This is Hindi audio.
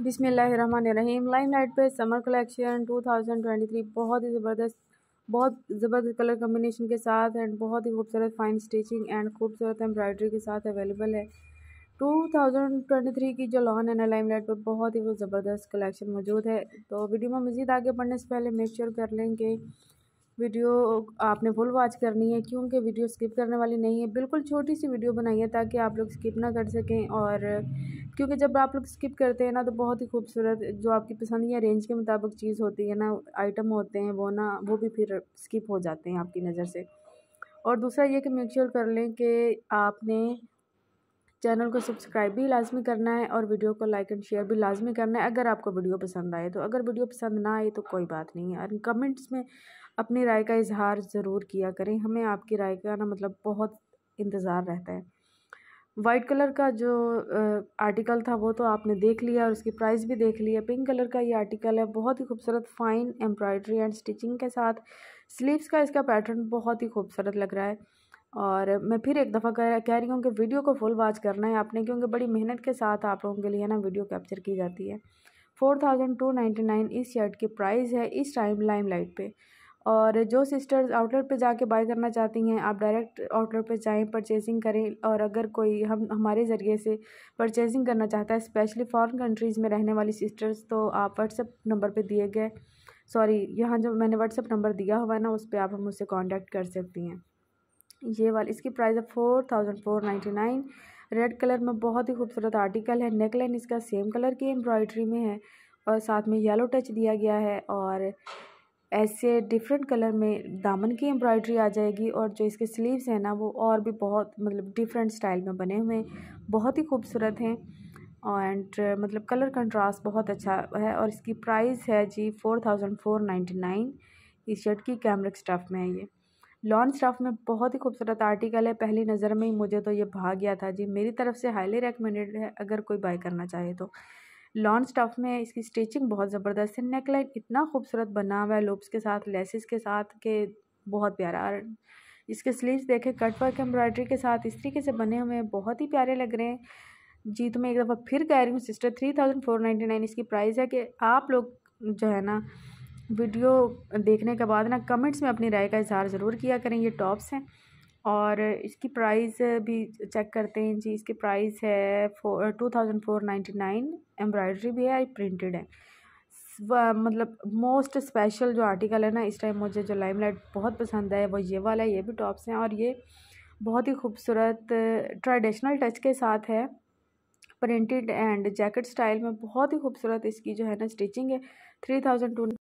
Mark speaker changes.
Speaker 1: रहीम लाइम लाइट पे समर कलेक्शन 2023 बहुत ही ज़बरदस्त बहुत ज़बरदस्त कलर कम्बिनेशन के साथ एंड बहुत ही खूबसूरत फाइन स्टिचिंग एंड खूबसूरत एम्ब्रॉयडरी के साथ अवेलेबल है 2023 की जो लॉन है ना लाइम लाइट पर बहुत ही वो ज़बरदस्त कलेक्शन मौजूद है तो वीडियो में मज़ीद आगे बढ़ने से पहले मेक श्योर कर लें कि वीडियो आपने फुल वॉच करनी है क्योंकि वीडियो स्किप करने वाली नहीं है बिल्कुल छोटी सी वीडियो बनाई है ताकि आप लोग स्किप ना कर सकें और क्योंकि जब आप लोग स्किप करते हैं ना तो बहुत ही खूबसूरत जो आपकी पसंद या रेंज के मुताबिक चीज़ होती है ना आइटम होते हैं वो ना वो भी फिर स्किप हो जाते हैं आपकी नज़र से और दूसरा ये कि मेक श्योर कर लें कि आपने चैनल को सब्सक्राइब भी लाजमी करना है और वीडियो को लाइक एंड शेयर भी लाजमी करना है अगर आपको वीडियो पसंद आए तो अगर वीडियो पसंद ना आए तो कोई बात नहीं है और कमेंट्स में अपनी राय का इज़हार ज़रूर किया करें हमें आपकी राय का ना मतलब बहुत इंतज़ार रहता है वाइट कलर का जो आर्टिकल था वो तो आपने देख लिया और उसकी प्राइस भी देख लिया पिंक कलर का ये आर्टिकल है बहुत ही खूबसूरत फाइन एम्ब्रॉयडरी एंड स्टिचिंग के साथ स्लीव्स का इसका पैटर्न बहुत ही खूबसूरत लग रहा है और मैं फिर एक दफ़ा कह कह रही हूँ कि वीडियो को फुल वॉच करना है आपने क्योंकि बड़ी मेहनत के साथ आप लोगों के लिए ना वीडियो कैप्चर की जाती है four thousand two ninety nine इस शर्ट की प्राइस है इस टाइम लाइम लाइट पर और जो सिस्टर्स आउटलेट पे जाके बाय करना चाहती हैं आप डायरेक्ट आउटलेट पे जाएं परचेसिंग करें और अगर कोई हम हमारे ज़रिए से परचेसिंग करना चाहता है स्पेशली फॉरेन कंट्रीज़ में रहने वाली सिस्टर्स तो आप व्हाट्सएप नंबर पे दिए गए सॉरी यहाँ जो मैंने व्हाट्सएप नंबर दिया हुआ है ना उस पर आप हम उससे कॉन्टैक्ट कर सकती हैं ये वाली इसकी प्राइस है four thousand four ninety nine red colour में बहुत ही खूबसूरत आर्टिकल है नेकलाइन इसका सेम कलर की एम्ब्रॉयड्री में है और साथ में येलो टच दिया गया है और ऐसे डिफरेंट कलर में दामन की एम्ब्रॉयडरी आ जाएगी और जो इसके स्लीव्स हैं ना वो और भी बहुत मतलब डिफरेंट स्टाइल में बने हुए हैं बहुत ही खूबसूरत हैं एंड मतलब कलर कंट्रास्ट बहुत अच्छा है और इसकी प्राइस है जी four thousand four ninety nine इस शर्ट की कैमरिक स्टफ़ में है ये लॉन स्टफ़ में बहुत ही खूबसूरत आर्टिकल है पहली नज़र में ही मुझे तो ये भाग गया था जी मेरी तरफ से हाईली रेकमेंडेड है अगर कोई बाय करना चाहे तो लॉन स्टफ में इसकी स्टिचिंग बहुत ज़बरदस्त है नेक लाइन इतना खूबसूरत बना हुआ है लूप्स के साथ लेसिस के साथ के बहुत प्यारा और इसके स्लीव्स देखें कट वर्क एम्ब्रॉयडरी के साथ इस तरीके से बने हुए हैं बहुत ही प्यारे लग रहे हैं जी तो मैं एक दफ़ा फिर कह रही हूँ sister three thousand four ninety nine इसकी प्राइस है कि आप लोग जो है ना वीडियो देखने के बाद ना कमेंट्स में अपनी राय का इजहार ज़रूर किया करें ये टॉप्स हैं और इसकी प्राइस भी चेक करते हैं जी इसकी प्राइस है four two thousand four ninety nine embroidery भी है प्रिंटेड है मतलब मोस्ट स्पेशल जो आर्टिकल है ना इस टाइम मुझे जो लाइमलाइट बहुत पसंद है वो ये वाला है ये भी टॉप्स हैं और ये बहुत ही खूबसूरत ट्रेडिशनल टच के साथ है प्रिंटेड एंड जैकेट स्टाइल में बहुत ही खूबसूरत इसकी जो है ना स्टिचिंग है थ्री थाउजेंड टू